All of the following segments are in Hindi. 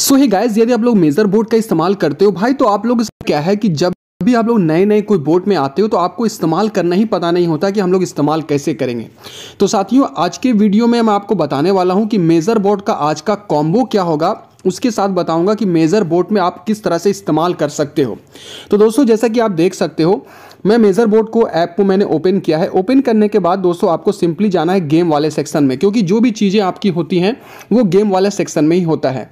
सो ही गाइज यदि आप लोग मेजर बोर्ड का इस्तेमाल करते हो भाई तो आप लोग क्या है कि जब भी आप लोग नए नए कोई बोट में आते हो तो आपको इस्तेमाल करना ही पता नहीं होता कि हम लोग इस्तेमाल कैसे करेंगे तो साथियों आज के वीडियो में मैं आपको बताने वाला हूं कि मेजर बोर्ड का आज का कॉम्बो क्या होगा उसके साथ बताऊंगा कि मेजर बोट में आप किस तरह से इस्तेमाल कर सकते हो तो दोस्तों जैसा कि आप देख सकते हो मैं मेजर बोर्ड को ऐप को मैंने ओपन किया है ओपन करने के बाद दोस्तों आपको सिंपली जाना है गेम वाले सेक्शन में क्योंकि जो भी चीज़ें आपकी होती हैं वो गेम वाले सेक्शन में ही होता है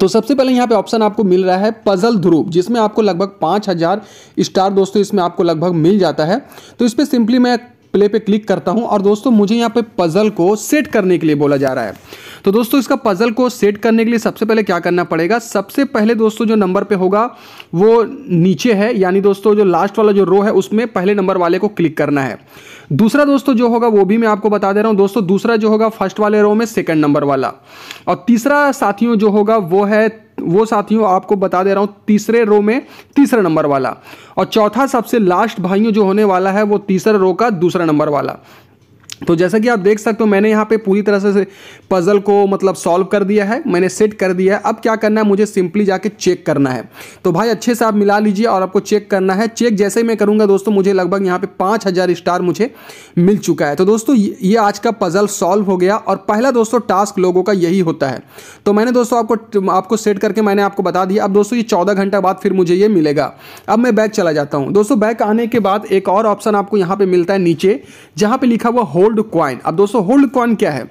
तो सबसे पहले यहाँ पे ऑप्शन आपको मिल रहा है पजल ध्रुव जिसमें आपको लगभग पाँच हज़ार स्टार दोस्तों इसमें आपको लगभग मिल जाता है तो इस पर सिंपली मैं प्ले पे क्लिक करता हूँ और दोस्तों मुझे यहाँ पे पज़ल को सेट करने के लिए बोला जा रहा है तो दोस्तों इसका पज़ल को सेट करने के लिए सबसे पहले क्या करना पड़ेगा सबसे पहले दोस्तों जो नंबर पे होगा वो नीचे है यानी दोस्तों जो लास्ट वाला जो रो है उसमें पहले नंबर वाले को क्लिक करना है दूसरा दोस्तों जो होगा वो भी मैं आपको बता दे रहा हूँ दोस्तों दूसरा जो होगा फर्स्ट वाले रो में सेकेंड नंबर वाला और तीसरा साथियों जो होगा वो है वो साथियों आपको बता दे रहा हूँ तीसरे रो में तीसरा नंबर वाला और चौथा सबसे लास्ट भाइयों जो होने वाला है वो तीसरे रो का दूसरा नंबर वाला तो जैसा कि आप देख सकते हो मैंने यहाँ पे पूरी तरह से पज़ल को मतलब सॉल्व कर दिया है मैंने सेट कर दिया है अब क्या करना है मुझे सिंपली जाके चेक करना है तो भाई अच्छे से आप मिला लीजिए और आपको चेक करना है चेक जैसे मैं करूँगा दोस्तों मुझे लगभग यहाँ पे पाँच हज़ार स्टार मुझे मिल चुका है तो दोस्तों ये आज का पज़ल सॉल्व हो गया और पहला दोस्तों टास्क लोगों का यही होता है तो मैंने दोस्तों आपको आपको सेट करके मैंने आपको बता दिया अब दोस्तों ये चौदह घंटा बाद फिर मुझे ये मिलेगा अब मैं बैक चला जाता हूँ दोस्तों बैक आने के बाद एक और ऑप्शन आपको यहाँ पर मिलता है नीचे जहां पे लिखा हुआ होल्ड क्वाइन अब दोस्तों होल्ड क्वाइन क्या है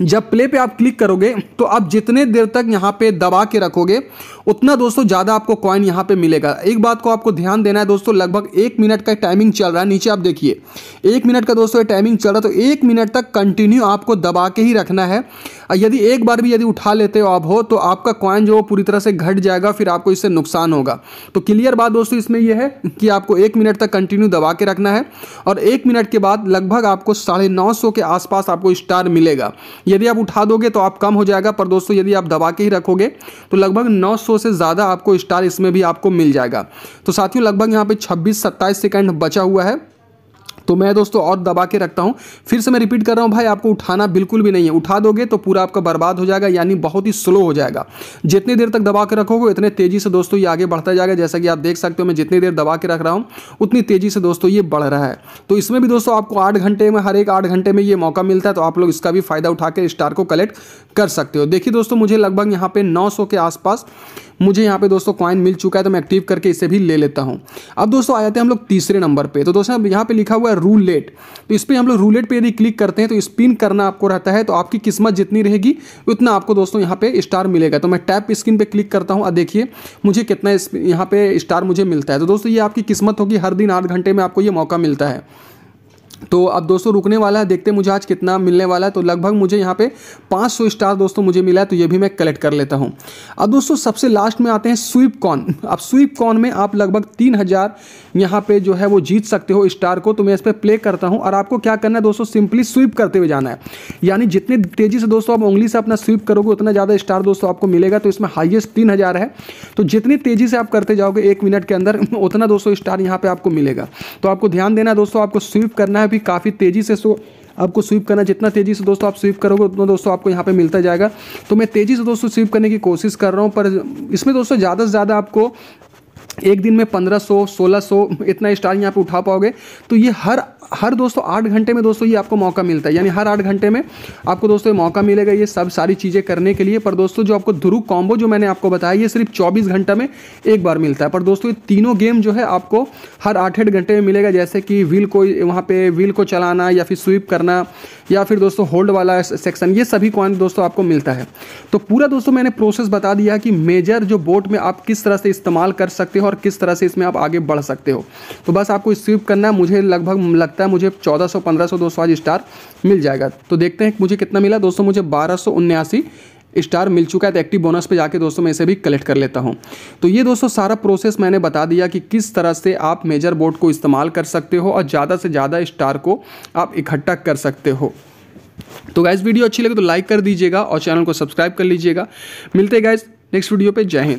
जब प्ले पे आप क्लिक करोगे तो आप जितने देर तक यहाँ पे दबा के रखोगे उतना दोस्तों ज़्यादा आपको कॉइन यहाँ पे मिलेगा एक बात को आपको ध्यान देना है दोस्तों लगभग एक मिनट का टाइमिंग चल रहा है नीचे आप देखिए एक मिनट का दोस्तों टाइमिंग चल रहा है तो एक मिनट तक कंटिन्यू आपको दबा के ही रखना है यदि एक बार भी यदि उठा लेते हो आप हो तो आपका कॉइन जो पूरी तरह से घट जाएगा फिर आपको इससे नुकसान होगा तो क्लियर बात दोस्तों इसमें यह है कि आपको एक मिनट तक कंटिन्यू दबा के रखना है और एक मिनट के बाद लगभग आपको साढ़े के आसपास आपको स्टार मिलेगा यदि आप उठा दोगे तो आप कम हो जाएगा पर दोस्तों यदि आप दबा के ही रखोगे तो लगभग 900 से ज़्यादा आपको स्टार इसमें भी आपको मिल जाएगा तो साथियों लगभग यहाँ पे 26 सत्ताईस सेकंड बचा हुआ है तो मैं दोस्तों और दबा के रखता हूँ फिर से मैं रिपीट कर रहा हूँ भाई आपको उठाना बिल्कुल भी नहीं है उठा दोगे तो पूरा आपका बर्बाद हो जाएगा यानी बहुत ही स्लो हो जाएगा जितनी देर तक दबा के रखोगे उतने तेज़ी से दोस्तों ये आगे बढ़ता जाएगा जैसा कि आप देख सकते हो मैं जितनी देर दबा के रख रहा हूँ उतनी तेज़ी से दोस्तों ये बढ़ रहा है तो इसमें भी दोस्तों आपको आठ घंटे में हर एक आठ घंटे में ये मौका मिलता है तो आप लोग इसका भी फ़ायदा उठाकर स्टार को कलेक्ट कर सकते हो देखिए दोस्तों मुझे लगभग यहाँ पे नौ के आसपास मुझे यहाँ पे दोस्तों कॉइन मिल चुका है तो मैं एक्टिव करके इसे भी ले लेता हूँ अब दोस्तों आ जाते हैं हम लोग तीसरे नंबर पर तो दोस्तों यहाँ पर लिखा हुआ है रूलेट तो इस पर हम लोग रूलेट पर यदि क्लिक करते हैं तो स्पिन करना आपको रहता है तो आपकी किस्मत जितनी रहेगी उतना आपको दोस्तों यहाँ पे स्टार मिलेगा तो मैं टैप स्क्रीन पर क्लिक करता हूँ और देखिए मुझे कितना यहाँ पे स्टार मुझे मिलता है तो दोस्तों ये आपकी किस्मत होगी हर दिन आठ घंटे में आपको ये मौका मिलता है तो अब दोस्तों रुकने वाला है देखते मुझे आज कितना मिलने वाला है तो लगभग मुझे यहाँ पे 500 स्टार दोस्तों मुझे मिला है तो ये भी मैं कलेक्ट कर लेता हूँ अब दोस्तों सबसे लास्ट में आते हैं स्वीप कॉन अब स्वीप कॉन में आप लगभग तीन हज़ार यहाँ पे जो है वो जीत सकते हो स्टार को तो मैं इस पर प्ले करता हूँ और आपको क्या करना है दोस्तों सिंपली स्वीप करते हुए जाना है यानी जितने तेज़ी से दोस्तों आप उंगली से अपना स्वीप करोगे उतना ज़्यादा स्टार दोस्तों आपको मिलेगा तो इसमें हाइएस्ट तीन है तो जितनी तेज़ी से आप करते जाओगे एक मिनट के अंदर उतना दोस्तों स्टार यहाँ पर आपको मिलेगा तो आपको ध्यान देना दोस्तों आपको स्वीप करना है भी काफ़ी तेज़ी से सो आपको स्वीप करना जितना तेज़ी से दोस्तों आप स्वीप करोगे उतना दोस्तों आपको यहाँ पे मिलता जाएगा तो मैं तेज़ी से दोस्तों स्वीप करने की कोशिश कर रहा हूँ पर इसमें दोस्तों ज़्यादा से ज़्यादा आपको एक दिन में 1500, 1600 इतना स्टार यहाँ पे उठा पाओगे तो ये हर हर दोस्तों आठ घंटे में दोस्तों ये आपको मौका मिलता है यानी हर आठ घंटे में आपको दोस्तों मौका मिलेगा ये सब सारी चीज़ें करने के लिए पर दोस्तों जो आपको ध्रुव कॉम्बो जो मैंने आपको बताया ये सिर्फ चौबीस घंटा में एक बार मिलता है पर दोस्तों ये तीनों गेम जो है आपको हर आठ आठ घंटे में मिलेगा जैसे कि व्हील को वहाँ पर व्हील को चलाना या फिर स्वीप करना या फिर दोस्तों होल्ड वाला सेक्शन ये सभी कॉइन दोस्तों आपको मिलता है तो पूरा दोस्तों मैंने प्रोसेस बता दिया कि मेजर जो बोट में आप किस तरह से इस्तेमाल कर सकते हो और किस तरह से इसमें आप आगे बढ़ सकते हो तो बस आपको स्वीप करना मुझे लगभग लग लगता है मुझे चौदह सौ पंद्रह सौ दो सौ आज स्टार मिल जाएगा तो देखते हैं मुझे कितना मिला दोस्तों मुझे बारह सौ उन्यासी स्टार मिल चुका है तो एक्टिव बोनस पे जाके दोस्तों मैं इसे भी कलेक्ट कर लेता हूं तो ये दोस्तों सारा प्रोसेस मैंने बता दिया कि किस तरह से आप मेजर बोर्ड को इस्तेमाल कर सकते हो और ज़्यादा से ज़्यादा स्टार को आप इकट्ठा कर सकते हो तो गैस वीडियो अच्छी लगे तो लाइक कर दीजिएगा और चैनल को सब्सक्राइब कर लीजिएगा मिलते गैस नेक्स्ट वीडियो पर जय हिंद